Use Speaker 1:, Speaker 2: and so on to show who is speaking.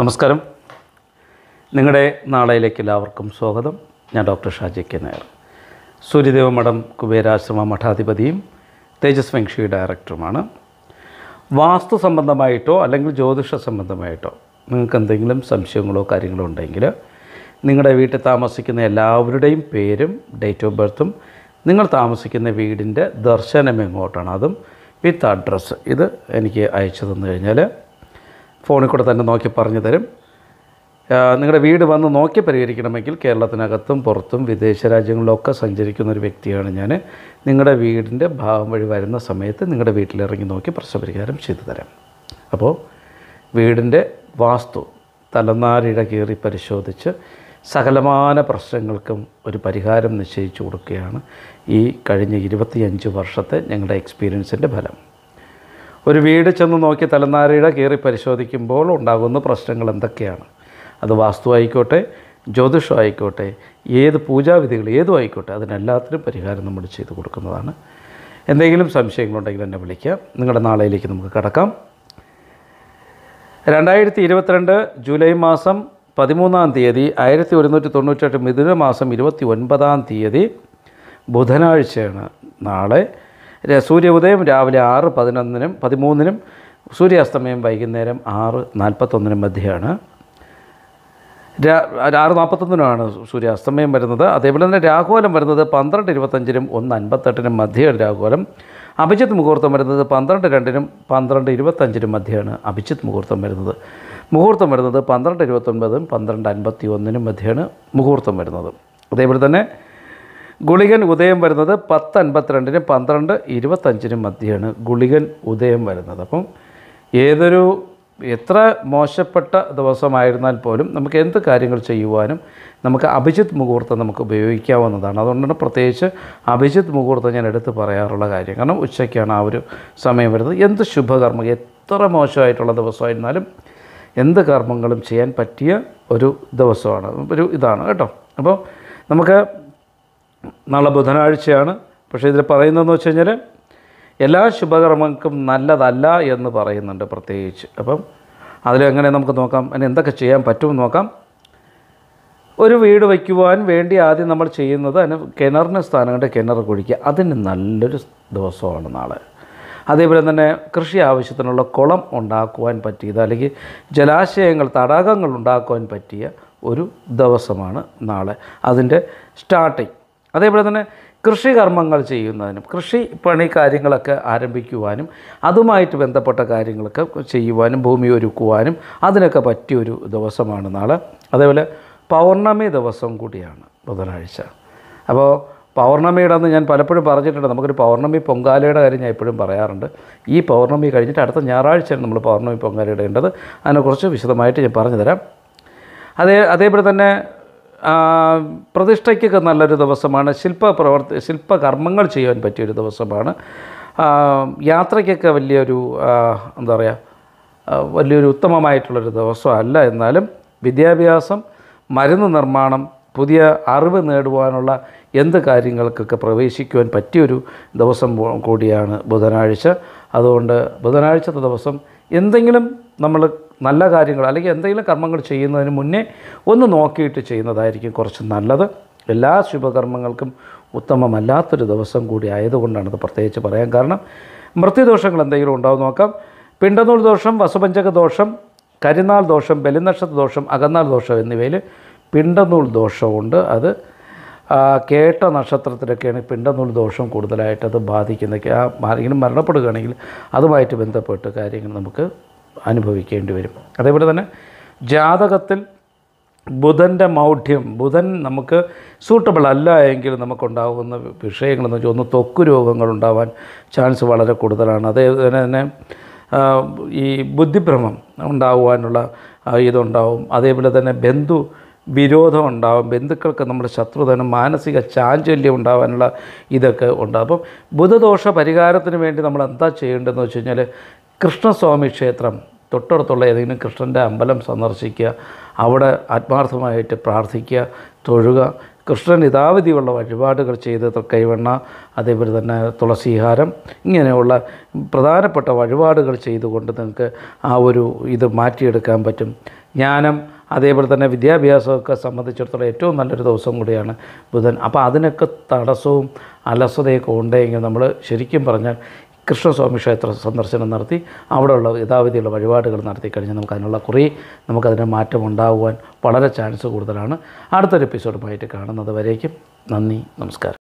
Speaker 1: നമസ്കാരം നിങ്ങളുടെ നാളയിലേക്ക് എല്ലാവർക്കും സ്വാഗതം ഞാൻ ഡോക്ടർ ഷാജി കെ നായർ സൂര്യദേവ മഠം കുബേരാശ്രമ മഠാധിപതിയും തേജസ് ഡയറക്ടറുമാണ് വാസ്തു സംബന്ധമായിട്ടോ അല്ലെങ്കിൽ ജ്യോതിഷ സംബന്ധമായിട്ടോ നിങ്ങൾക്ക് എന്തെങ്കിലും സംശയങ്ങളോ കാര്യങ്ങളോ ഉണ്ടെങ്കിൽ നിങ്ങളുടെ വീട്ടിൽ താമസിക്കുന്ന എല്ലാവരുടെയും പേരും ഡേറ്റ് ഓഫ് ബർത്തും നിങ്ങൾ താമസിക്കുന്ന വീടിൻ്റെ ദർശനം എങ്ങോട്ടാണ് അതും വിത്ത് അഡ്രസ്സ് ഇത് എനിക്ക് അയച്ചു തന്നു കഴിഞ്ഞാൽ ഫോണിൽ കൂടെ തന്നെ നോക്കി പറഞ്ഞു തരും നിങ്ങളുടെ വീട് വന്ന് നോക്കി പരിഹരിക്കണമെങ്കിൽ കേരളത്തിനകത്തും പുറത്തും വിദേശ രാജ്യങ്ങളിലൊക്കെ സഞ്ചരിക്കുന്ന ഒരു വ്യക്തിയാണ് ഞാൻ നിങ്ങളുടെ വീടിൻ്റെ ഭാവം വഴി വരുന്ന സമയത്ത് നിങ്ങളുടെ വീട്ടിലിറങ്ങി നോക്കി പ്രശ്നപരിഹാരം ചെയ്തു തരാം അപ്പോൾ വീടിൻ്റെ വാസ്തു തലനാരിഴ കീറി പരിശോധിച്ച് സകലമാന പ്രശ്നങ്ങൾക്കും ഒരു പരിഹാരം നിശ്ചയിച്ചു കൊടുക്കുകയാണ് ഈ കഴിഞ്ഞ ഇരുപത്തിയഞ്ച് വർഷത്തെ ഞങ്ങളുടെ എക്സ്പീരിയൻസിൻ്റെ ഫലം ഒരു വീട് ചെന്ന് നോക്കി തലനാരിഴ കയറി പരിശോധിക്കുമ്പോൾ ഉണ്ടാകുന്ന പ്രശ്നങ്ങൾ എന്തൊക്കെയാണ് അത് വാസ്തു ആയിക്കോട്ടെ ജ്യോതിഷം ആയിക്കോട്ടെ ഏത് പൂജാവിധികൾ ഏതും ആയിക്കോട്ടെ അതിനെല്ലാത്തിനും പരിഹാരം നമ്മൾ ചെയ്തു കൊടുക്കുന്നതാണ് എന്തെങ്കിലും സംശയങ്ങളുണ്ടെങ്കിൽ എന്നെ വിളിക്കാം നിങ്ങളുടെ നാളെയിലേക്ക് നമുക്ക് കടക്കാം രണ്ടായിരത്തി ഇരുപത്തിരണ്ട് ജൂലൈ മാസം പതിമൂന്നാം തീയതി ആയിരത്തി ഒരുന്നൂറ്റി തൊണ്ണൂറ്റെട്ട് മിഥുന മാസം ഇരുപത്തി ഒൻപതാം തീയതി ബുധനാഴ്ചയാണ് നാളെ സൂര്യ ഉദയം രാവിലെ ആറ് പതിനൊന്നിനും പതിമൂന്നിനും സൂര്യാസ്തമയം വൈകുന്നേരം ആറ് നാൽപ്പത്തൊന്നിനും മധ്യയാണ് ആറ് നാൽപ്പത്തൊന്നിനുമാണ് സൂര്യാസ്തമയം വരുന്നത് അതേപോലെ തന്നെ രാഘുകോലം വരുന്നത് പന്ത്രണ്ട് ഇരുപത്തഞ്ചിനും ഒന്ന് അൻപത്തെട്ടിനും മധ്യയാണ് രാഘുകോലം അഭിജിത്ത് മുഹൂർത്തം വരുന്നത് പന്ത്രണ്ട് രണ്ടിനും പന്ത്രണ്ട് ഇരുപത്തഞ്ചിനും മധ്യയാണ് അഭിജിത്ത് മുഹൂർത്തം വരുന്നത് മുഹൂർത്തം വരുന്നത് പന്ത്രണ്ട് ഇരുപത്തൊൻപതും പന്ത്രണ്ട് അൻപത്തി ഒന്നിനും മധ്യയാണ് മുഹൂർത്തം വരുന്നത് അതേപോലെ തന്നെ ഗുളികൻ ഉദയം വരുന്നത് പത്ത് അൻപത്തിരണ്ടിനും പന്ത്രണ്ട് ഇരുപത്തഞ്ചിനും മധ്യയാണ് ഗുളികൻ ഉദയം വരുന്നത് അപ്പം ഏതൊരു എത്ര മോശപ്പെട്ട ദിവസമായിരുന്നാൽ പോലും നമുക്ക് എന്ത് കാര്യങ്ങൾ ചെയ്യുവാനും നമുക്ക് അഭിജിത്ത് മുഹൂർത്തം നമുക്ക് ഉപയോഗിക്കാവുന്നതാണ് അതുകൊണ്ടാണ് പ്രത്യേകിച്ച് അഭിജിത്ത് മുഹൂർത്തം ഞാൻ എടുത്ത് പറയാറുള്ള കാര്യം കാരണം ഉച്ചയ്ക്കാണ് ആ ഒരു സമയം വരുന്നത് എന്ത് ശുഭകർമ്മം എത്ര മോശമായിട്ടുള്ള ദിവസമായിരുന്നാലും എന്ത് കർമ്മങ്ങളും ചെയ്യാൻ പറ്റിയ ഒരു ദിവസമാണ് ഒരു ഇതാണ് കേട്ടോ അപ്പോൾ നമുക്ക് നാളെ ബുധനാഴ്ചയാണ് പക്ഷേ ഇതിൽ പറയുന്നതെന്ന് വെച്ച് കഴിഞ്ഞാൽ എല്ലാ ശുഭകർമ്മങ്ങൾക്കും നല്ലതല്ല എന്ന് പറയുന്നുണ്ട് പ്രത്യേകിച്ച് അപ്പം അതിലെങ്ങനെ നമുക്ക് നോക്കാം അതിന് എന്തൊക്കെ ചെയ്യാൻ പറ്റും നോക്കാം ഒരു വീട് വയ്ക്കുവാൻ വേണ്ടി ആദ്യം നമ്മൾ ചെയ്യുന്നത് അതിന് കിണറിന് സ്ഥാനം കണ്ട് കിണർ കുഴിക്കുക അതിന് നല്ലൊരു ദിവസമാണ് നാളെ അതേപോലെ തന്നെ കൃഷി ആവശ്യത്തിനുള്ള കുളം ഉണ്ടാക്കുവാൻ പറ്റിയത് അല്ലെങ്കിൽ ജലാശയങ്ങൾ തടാകങ്ങൾ ഉണ്ടാക്കുവാൻ പറ്റിയ ഒരു ദിവസമാണ് നാളെ അതിൻ്റെ സ്റ്റാർട്ടിങ് അതേപോലെ തന്നെ കൃഷി കർമ്മങ്ങൾ ചെയ്യുന്നതിനും കൃഷി പണി കാര്യങ്ങളൊക്കെ ആരംഭിക്കുവാനും അതുമായിട്ട് ബന്ധപ്പെട്ട കാര്യങ്ങളൊക്കെ ചെയ്യുവാനും ഭൂമി ഒരുക്കുവാനും അതിനൊക്കെ പറ്റിയൊരു ദിവസമാണ് നാളെ അതേപോലെ പൗർണമി ദിവസം കൂടിയാണ് ബുധനാഴ്ച അപ്പോൾ പൗർണമിയുടെ അന്ന് ഞാൻ പലപ്പോഴും പറഞ്ഞിട്ടുണ്ട് നമുക്കൊരു പൗർണമി പൊങ്കാലയുടെ കാര്യം ഞാൻ എപ്പോഴും പറയാറുണ്ട് ഈ പൗർണമി കഴിഞ്ഞിട്ട് അടുത്ത ഞായറാഴ്ചയാണ് നമ്മൾ പൗർണമി പൊങ്കാല ഇടേണ്ടത് അതിനെക്കുറിച്ച് വിശദമായിട്ട് ഞാൻ പറഞ്ഞു തരാം അതേ അതേപോലെ തന്നെ പ്രതിഷ്ഠയ്ക്കൊക്കെ നല്ലൊരു ദിവസമാണ് ശില്പ പ്രവർത്തി ശില്പകർമ്മങ്ങൾ ചെയ്യാൻ പറ്റിയൊരു ദിവസമാണ് യാത്രയ്ക്കൊക്കെ വലിയൊരു എന്താ പറയുക വലിയൊരു ഉത്തമമായിട്ടുള്ളൊരു ദിവസമല്ല എന്നാലും വിദ്യാഭ്യാസം മരുന്ന് നിർമ്മാണം പുതിയ അറിവ് നേടുവാനുള്ള എന്ത് കാര്യങ്ങൾക്കൊക്കെ പ്രവേശിക്കുവാൻ പറ്റിയൊരു ദിവസം കൂടിയാണ് ബുധനാഴ്ച അതുകൊണ്ട് ബുധനാഴ്ചത്തെ ദിവസം എന്തെങ്കിലും നമ്മൾ നല്ല കാര്യങ്ങൾ അല്ലെങ്കിൽ എന്തെങ്കിലും കർമ്മങ്ങൾ ചെയ്യുന്നതിന് മുന്നേ ഒന്ന് നോക്കിയിട്ട് ചെയ്യുന്നതായിരിക്കും കുറച്ച് നല്ലത് എല്ലാ ശുഭകർമ്മങ്ങൾക്കും ഉത്തമമല്ലാത്തൊരു ദിവസം കൂടി ആയതുകൊണ്ടാണ് പ്രത്യേകിച്ച് പറയാൻ കാരണം മൃത്യുദോഷങ്ങൾ എന്തെങ്കിലും ഉണ്ടാവും നോക്കാം പിണ്ടനൂൽ ദോഷം വസുപഞ്ചക ദോഷം കരിനാൾ ദോഷം ബലിനക്ഷത്ര ദോഷം അകന്നാൾ ദോഷം എന്നിവയിൽ പിണ്ടനൂൽ ദോഷമുണ്ട് അത് കേട്ട നക്ഷത്രത്തിലൊക്കെയാണ് പിണ്ടനൂൽ ദോഷം കൂടുതലായിട്ട് അത് ബാധിക്കുന്നതൊക്കെ ആ ആരെങ്കിലും മരണപ്പെടുകയാണെങ്കിൽ അതുമായിട്ട് ബന്ധപ്പെട്ട് കാര്യങ്ങൾ നമുക്ക് അനുഭവിക്കേണ്ടി വരും അതേപോലെ തന്നെ ജാതകത്തിൽ ബുധൻ്റെ മൗഢ്യം ബുധൻ നമുക്ക് സൂട്ടബിൾ അല്ല എങ്കിൽ നമുക്കുണ്ടാകുന്ന വിഷയങ്ങളെന്ന് വെച്ചാൽ ഒന്ന് രോഗങ്ങൾ രോഗങ്ങളുണ്ടാവാൻ ചാൻസ് വളരെ കൂടുതലാണ് അതേപോലെ തന്നെ ഈ ബുദ്ധിഭ്രമം ഉണ്ടാകുവാനുള്ള ഇതുണ്ടാവും അതേപോലെ തന്നെ ബന്ധു വിരോധം ഉണ്ടാവും ബന്ധുക്കൾക്ക് നമ്മുടെ ശത്രുതന മാനസിക ചാഞ്ചല്യം ഉണ്ടാവാനുള്ള ഇതൊക്കെ ഉണ്ടാകും അപ്പം ബുധദോഷ പരിഹാരത്തിന് വേണ്ടി നമ്മൾ എന്താ ചെയ്യേണ്ടതെന്ന് വെച്ച് കഴിഞ്ഞാൽ കൃഷ്ണസ്വാമി ക്ഷേത്രം തൊട്ടടുത്തുള്ള ഏതെങ്കിലും കൃഷ്ണൻ്റെ അമ്പലം സന്ദർശിക്കുക അവിടെ ആത്മാർത്ഥമായിട്ട് പ്രാർത്ഥിക്കുക തൊഴുക കൃഷ്ണൻ ഇതാവധിയുള്ള വഴിപാടുകൾ ചെയ്ത് കൈവെണ്ണ അതേപോലെ തന്നെ തുളസിഹാരം ഇങ്ങനെയുള്ള പ്രധാനപ്പെട്ട വഴിപാടുകൾ ചെയ്തുകൊണ്ട് നിങ്ങൾക്ക് ആ ഒരു ഇത് മാറ്റിയെടുക്കാൻ പറ്റും ജ്ഞാനം അതേപോലെ തന്നെ വിദ്യാഭ്യാസമൊക്കെ സംബന്ധിച്ചിടത്തോളം ഏറ്റവും നല്ലൊരു ദിവസം കൂടിയാണ് ബുധൻ അപ്പോൾ അതിനൊക്കെ തടസ്സവും അലസതയൊക്കെ ഉണ്ടെങ്കിൽ നമ്മൾ ശരിക്കും പറഞ്ഞാൽ കൃഷ്ണസ്വാമി ക്ഷേത്ര സന്ദർശനം നടത്തി അവിടെയുള്ള യഥാവിധിയുള്ള വഴിപാടുകൾ നടത്തി കഴിഞ്ഞാൽ അതിനുള്ള കുറേ നമുക്കതിൻ്റെ മാറ്റം ഉണ്ടാകുവാൻ വളരെ ചാൻസ് കൂടുതലാണ് അടുത്തൊരു എപ്പിസോഡുമായിട്ട് കാണുന്നത് വരേക്കും നന്ദി നമസ്കാരം